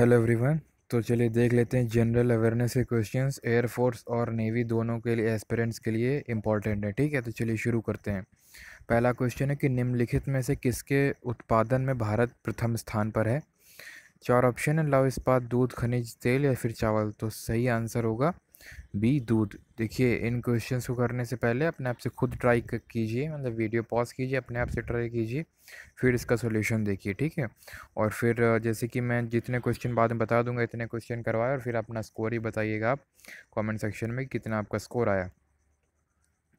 hello everyone तो चलिए देख लेते हैं जनरल अवेयरनेस के क्वेश्चंस एयरफोर्स और नेवी दोनों के लिए एस्पिरेंट्स के लिए इंपॉर्टेंट है ठीक है तो चलिए शुरू करते हैं पहला क्वेश्चन है कि निम्नलिखित में से किसके उत्पादन में भारत प्रथम स्थान पर है चार ऑप्शन है लव इस्पात दूध खनिज तेल या फिर चावल तो सही आंसर होगा बी दूध देखिए इन क्वेश्चंस को करने से पहले अपने आप से खुद ट्राई कीजिए मतलब वीडियो पॉज कीजिए अपने आप से ट्राई कीजिए फिर इसका सोल्यूशन देखिए ठीक है और फिर जैसे कि मैं जितने क्वेश्चन बाद में बता दूंगा इतने क्वेश्चन करवाए और फिर अपना स्कोर ही बताइएगा आप कॉमेंट सेक्शन में कितना आपका स्कोर आया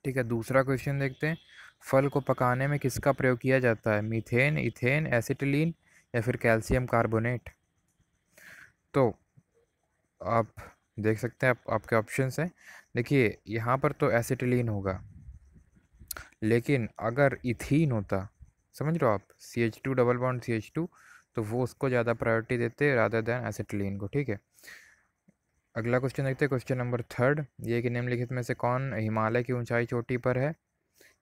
ठीक है दूसरा क्वेश्चन देखते हैं फल को पकाने में किसका प्रयोग किया जाता है मीथेन इथेन एसिटिलीन या फिर कैल्शियम कार्बोनेट तो आप देख सकते हैं आप आपके ऑप्शंस हैं देखिए यहाँ पर तो एसिटिलीन होगा लेकिन अगर इथीन होता समझ लो आप C H two double bond C H two तो वो उसको ज़्यादा प्रायोरिटी देते राधा दैन एसिटिलीन को ठीक है अगला क्वेश्चन देखते हैं क्वेश्चन नंबर थर्ड ये कि निम्नलिखित में से कौन हिमालय की ऊंचाई चोटी पर है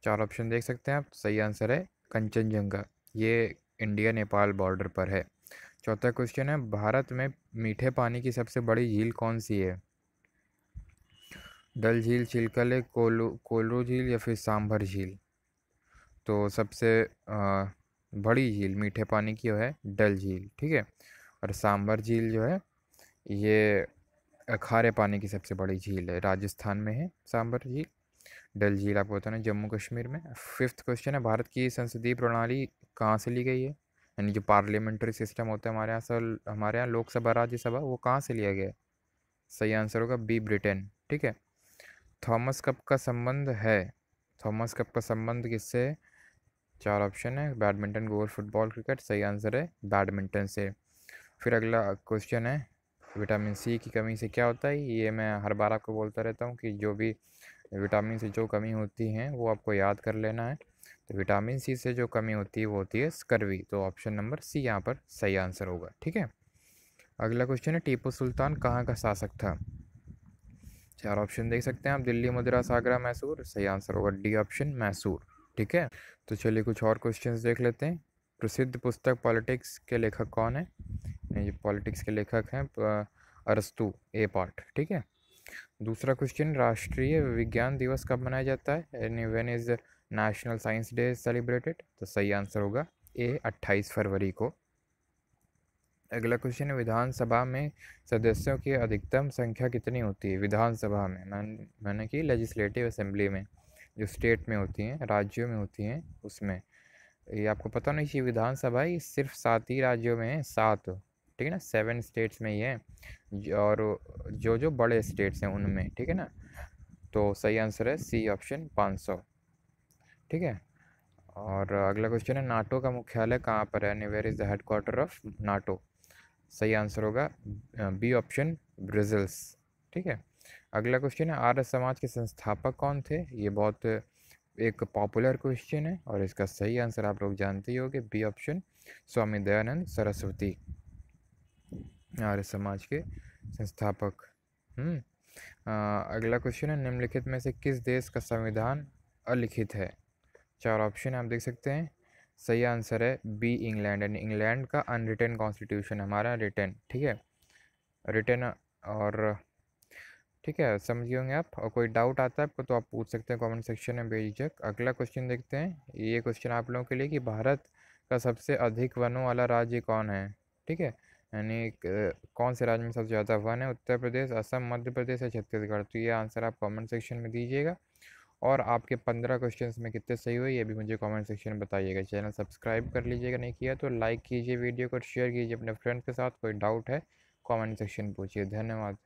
चार ऑप्शन देख सकते हैं आप सही आंसर है कंचनजंगा ये इंडिया नेपाल बॉर्डर पर है चौथा क्वेश्चन है भारत में मीठे पानी की सबसे बड़ी झील कौन सी है डल झील चिलकले कोलू कोलरू झील या फिर सांभर झील तो सबसे आ, बड़ी झील मीठे पानी की है डल झील ठीक है और सांभर झील जो है ये खारे पानी की सबसे बड़ी झील है राजस्थान में है सांभर झील डल झील आपको बताना जम्मू कश्मीर में फिफ्थ क्वेश्चन है भारत की संसदीय प्रणाली कहाँ से ली गई है यानी जो पार्लियामेंट्री सिस्टम होता है हमारे यहाँ सर हमारे यहाँ लोकसभा राज्यसभा वो कहाँ से लिया गया सही आंसर होगा बी ब्रिटेन ठीक है थॉमस कप का संबंध है थॉमस कप का संबंध किससे चार ऑप्शन है बैडमिंटन गोल फुटबॉल क्रिकेट सही आंसर है बैडमिंटन से फिर अगला क्वेश्चन है विटामिन सी की कमी से क्या होता है ये मैं हर बार आपको बोलता रहता हूँ कि जो भी विटामिन से जो कमी होती हैं वो आपको याद कर लेना है तो विटामिन सी से जो कमी होती है वो होती है स्कर्वी तो ऑप्शन नंबर सी यहाँ पर सही आंसर होगा ठीक है अगला क्वेश्चन है टीपू सुल्तान कहाँ का शासक था चार ऑप्शन देख सकते हैं आप दिल्ली मद्रास आगरा मैसूर सही आंसर होगा डी ऑप्शन मैसूर ठीक है तो चलिए कुछ और क्वेश्चन देख लेते हैं प्रसिद्ध पुस्तक पॉलिटिक्स के लेखक कौन है ये पॉलिटिक्स के लेखक हैं अरस्तु ए पार्ट ठीक है दूसरा क्वेश्चन राष्ट्रीय विज्ञान दिवस कब मनाया जाता है यानी when is national science day celebrated तो सही आंसर होगा ए अट्ठाईस फरवरी को अगला क्वेश्चन है विधानसभा में सदस्यों की अधिकतम संख्या कितनी होती है विधानसभा में मैंने मैंने कि लेजिस्लेटिव असेंबली में जो स्टेट में होती हैं राज्यों में होती हैं उसमें ये आपको पता नहीं चाहिए विधानसभा ये सिर्फ सात ही राज्यों में है सात ठीक है ना सेवन स्टेट्स में ही है और जो जो बड़े स्टेट्स हैं उनमें ठीक है ना तो सही आंसर है सी ऑप्शन पाँच सौ ठीक है और अगला क्वेश्चन है नाटो का मुख्यालय कहाँ पर है where is the head quarter of NATO सही आंसर होगा बी ऑप्शन ब्रिजल्स ठीक है अगला क्वेश्चन है आर्य समाज के संस्थापक कौन थे ये बहुत एक पॉपुलर क्वेश्चन है और इसका सही आंसर आप लोग जानते ही होंगे बी ऑप्शन स्वामी दयानंद सरस्वती आर्य समाज के संस्थापक हम्म अगला क्वेश्चन है निम्नलिखित में से किस देश का संविधान अलिखित है चार ऑप्शन आप देख सकते हैं सही आंसर है बी इंग्लैंड यानी इंग्लैंड का अनरिटर्न कॉन्स्टिट्यूशन हमारा रिटर्न ठीक है रिटर्न और ठीक है समझ होंगे आप और कोई डाउट आता है आपको तो आप पूछ सकते हैं कमेंट सेक्शन में बेझिझक अगला क्वेश्चन देखते हैं ये क्वेश्चन आप लोगों के लिए कि भारत का सबसे अधिक वनों वाला राज्य कौन है ठीक है यानी कौन से राज्य में सबसे ज़्यादा वन है उत्तर प्रदेश असम मध्य प्रदेश या छत्तीसगढ़ तो ये आंसर आप कमेंट सेक्शन में दीजिएगा और आपके पंद्रह क्वेश्चंस में कितने सही हुए ये भी मुझे कमेंट सेक्शन में बताइएगा चैनल सब्सक्राइब कर लीजिएगा नहीं किया तो लाइक कीजिए वीडियो को शेयर कीजिए अपने फ्रेंड के साथ कोई डाउट है कमेंट सेक्शन पूछिए धन्यवाद